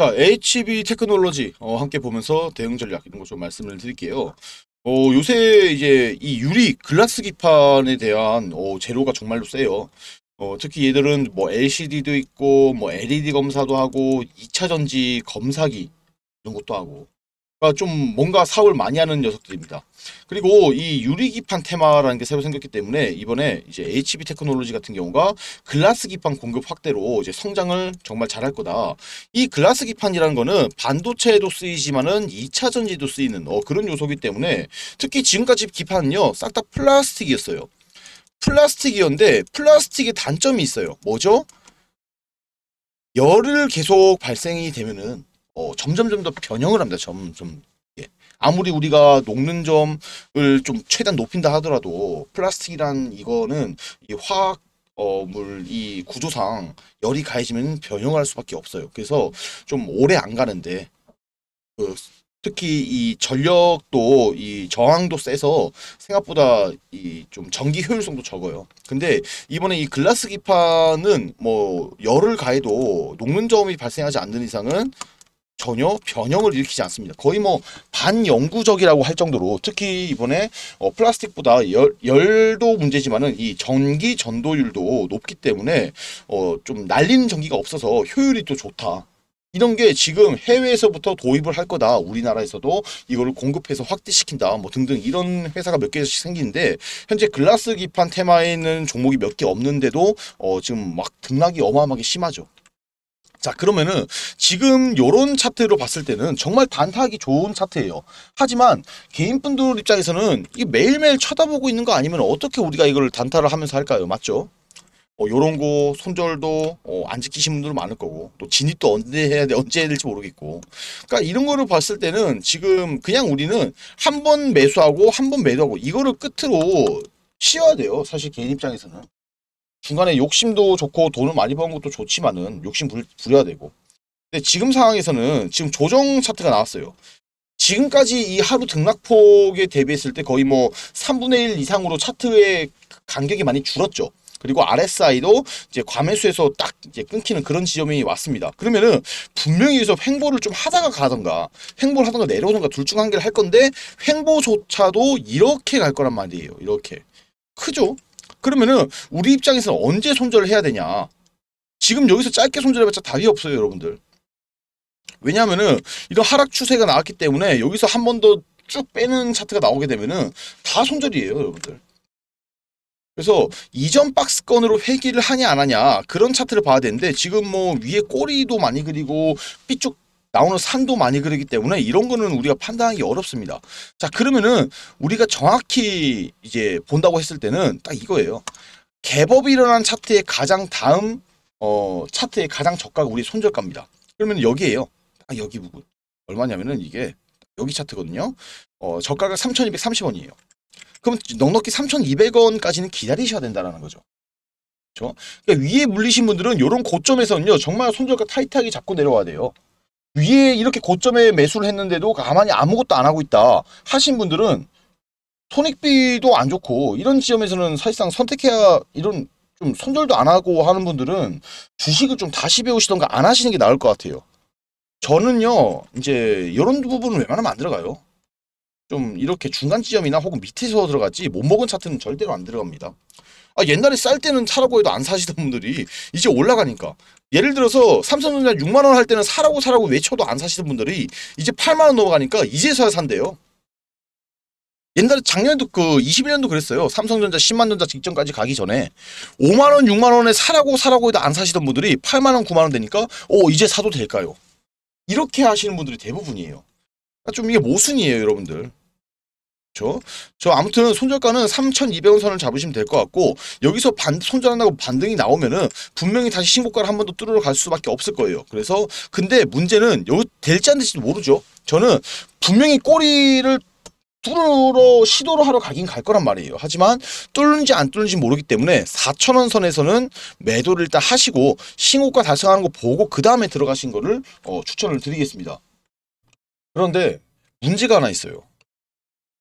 자, HB 테크놀로지 어, 함께 보면서 대응 전략 이런 거좀 말씀을 드릴게요. 어, 요새 이제 이 유리 글라스 기판에 대한 어, 재료가 정말로 세요. 어, 특히 얘들은 뭐 LCD도 있고 뭐 LED 검사도 하고 2차 전지 검사기 이런 것도 하고 아, 좀 뭔가 사업을 많이 하는 녀석들입니다. 그리고 이 유리기판 테마라는 게 새로 생겼기 때문에 이번에 이제 HB 테크놀로지 같은 경우가 글라스 기판 공급 확대로 이제 성장을 정말 잘할 거다. 이 글라스 기판이라는 거는 반도체에도 쓰이지만은 2차 전지도 쓰이는 어, 그런 요소기 때문에 특히 지금까지 기판은요 싹 다 플라스틱이었어요. 플라스틱이었는데 플라스틱의 단점이 있어요. 뭐죠? 열을 계속 발생이 되면은 어, 점점점 더 변형을 합니다. 점점 예. 아무리 우리가 녹는 점을 좀 최대한 높인다 하더라도 플라스틱이란 이거는 이 화학 어, 물이 구조상 열이 가해지면 변형할 수밖에 없어요. 그래서 좀 오래 안 가는데 그, 특히 이 전력도 이 저항도 세서 생각보다 이 좀 전기 효율성도 적어요. 근데 이번에 이 글라스 기판은 뭐 열을 가해도 녹는 점이 발생하지 않는 이상은 전혀 변형을 일으키지 않습니다. 거의 뭐 반영구적이라고 할 정도로 특히 이번에 어, 플라스틱보다 열, 열도 문제지만은 이 전기 전도율도 높기 때문에 어, 좀 날리는 전기가 없어서 효율이 또 좋다. 이런 게 지금 해외에서부터 도입을 할 거다. 우리나라에서도 이거를 공급해서 확대시킨다. 뭐 등등 이런 회사가 몇 개씩 생기는데 현재 글라스 기판 테마에 있는 종목이 몇 개 없는데도 어, 지금 막 등락이 어마어마하게 심하죠. 자 그러면은 지금 요런 차트로 봤을 때는 정말 단타하기 좋은 차트예요 하지만 개인분들 입장에서는 이 매일매일 쳐다보고 있는 거 아니면 어떻게 우리가 이걸 단타를 하면서 할까요 맞죠 어, 요런 거 손절도 어, 안 지키신 분들 많을 거고 또 진입도 언제 해야 돼 언제 해야 될지 모르겠고 그러니까 이런 거를 봤을 때는 지금 그냥 우리는 한 번 매수하고 한 번 매도하고 이거를 끝으로 쉬어야 돼요 사실 개인 입장에서는 중간에 욕심도 좋고 돈을 많이 버는 것도 좋지만은 욕심 부 부려야 되고 근데 지금 상황에서는 지금 조정 차트가 나왔어요. 지금까지 이 하루 등락폭에 대비했을 때 거의 뭐 3분의 1 이상으로 차트의 간격이 많이 줄었죠. 그리고 RSI도 이제 과매수에서 딱 이제 끊기는 그런 지점이 왔습니다. 그러면은 분명히 여기서 횡보를 좀 하다가 가던가 횡보를 하던가 내려오던가 둘 중 한 개를 할 건데 횡보조차도 이렇게 갈 거란 말이에요. 이렇게. 크죠? 그러면은 우리 입장에서 언제 손절을 해야 되냐? 지금 여기서 짧게 손절해봤자 답이 없어요, 여러분들. 왜냐하면은 이런 하락 추세가 나왔기 때문에 여기서 한 번 더 쭉 빼는 차트가 나오게 되면은 다 손절이에요, 여러분들. 그래서 이전 박스권으로 회기를 하냐 안 하냐 그런 차트를 봐야 되는데 지금 뭐 위에 꼬리도 많이 그리고 삐쭉 나오는 산도 많이 그러기 때문에 이런 거는 우리가 판단하기 어렵습니다. 자 그러면은 우리가 정확히 이제 본다고 했을 때는 딱 이거예요. 개법이 일어난 차트의 가장 다음 어 차트의 가장 저가가 우리 손절가입니다. 그러면 여기에요. 딱 여기 부분 얼마냐면은 이게 여기 차트거든요. 어 저가가 3,230원이에요. 그럼 넉넉히 3,200원까지는 기다리셔야 된다라는 거죠. 그렇죠? 그러니까 위에 물리신 분들은 이런 고점에서는요. 정말 손절가 타이트하게 잡고 내려와야 돼요. 위에 이렇게 고점에 매수를 했는데도 가만히 아무것도 안 하고 있다 하신 분들은 손익비도 안 좋고 이런 지점에서는 사실상 선택해야 이런 좀 손절도 안 하고 하는 분들은 주식을 좀 다시 배우시던가 안 하시는 게 나을 것 같아요. 저는요 이제 이런 부분은 웬만하면 안 들어가요. 좀 이렇게 중간 지점이나 혹은 밑에서 들어갔지 못 먹은 차트는 절대로 안 들어갑니다. 아, 옛날에 쌀 때는 사라고 해도 안 사시던 분들이 이제 올라가니까 예를 들어서 삼성전자 6만 원 할 때는 사라고 사라고 외쳐도 안 사시던 분들이 이제 8만 원 넘어가니까 이제서야 산대요. 옛날에 작년에도 그 21년도 그랬어요. 삼성전자 10만 전자 직전까지 가기 전에 5만 원, 6만 원에 사라고 사라고 해도 안 사시던 분들이 8만 원, 9만 원 되니까 어 이제 사도 될까요? 이렇게 하시는 분들이 대부분이에요. 그러니까 좀 이게 모순이에요, 여러분들. 그렇죠? 저 아무튼 손절가는 3,200원 선을 잡으시면 될 것 같고 여기서 반, 손절한다고 반등이 나오면은 분명히 다시 신고가를 한 번 더 뚫으러 갈 수밖에 없을 거예요. 그래서 근데 문제는 여기 될지 안 될지도 모르죠. 저는 분명히 꼬리를 뚫으러 시도를 하러 가긴 갈 거란 말이에요. 하지만 뚫는지 안 뚫는지 모르기 때문에 4 0 0 0원 선에서는 매도를 일단 하시고 신고가 달성하는 거 보고 그 다음에 들어가신 거를 어, 추천을 드리겠습니다. 그런데 문제가 하나 있어요.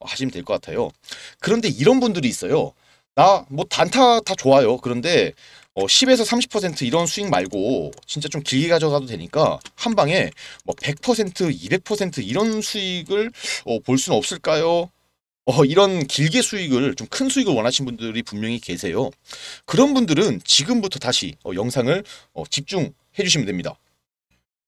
하시면 될 것 같아요. 그런데 이런 분들이 있어요. 나 뭐 단타 다 좋아요. 그런데 어, 10에서 30% 이런 수익 말고 진짜 좀 길게 가져가도 되니까 한 방에 뭐 100%, 200% 이런 수익을 어, 볼 수는 없을까요? 어, 이런 길게 수익을 좀 큰 수익을 원하시는 분들이 분명히 계세요. 그런 분들은 지금부터 다시 어, 영상을 어, 집중해 주시면 됩니다.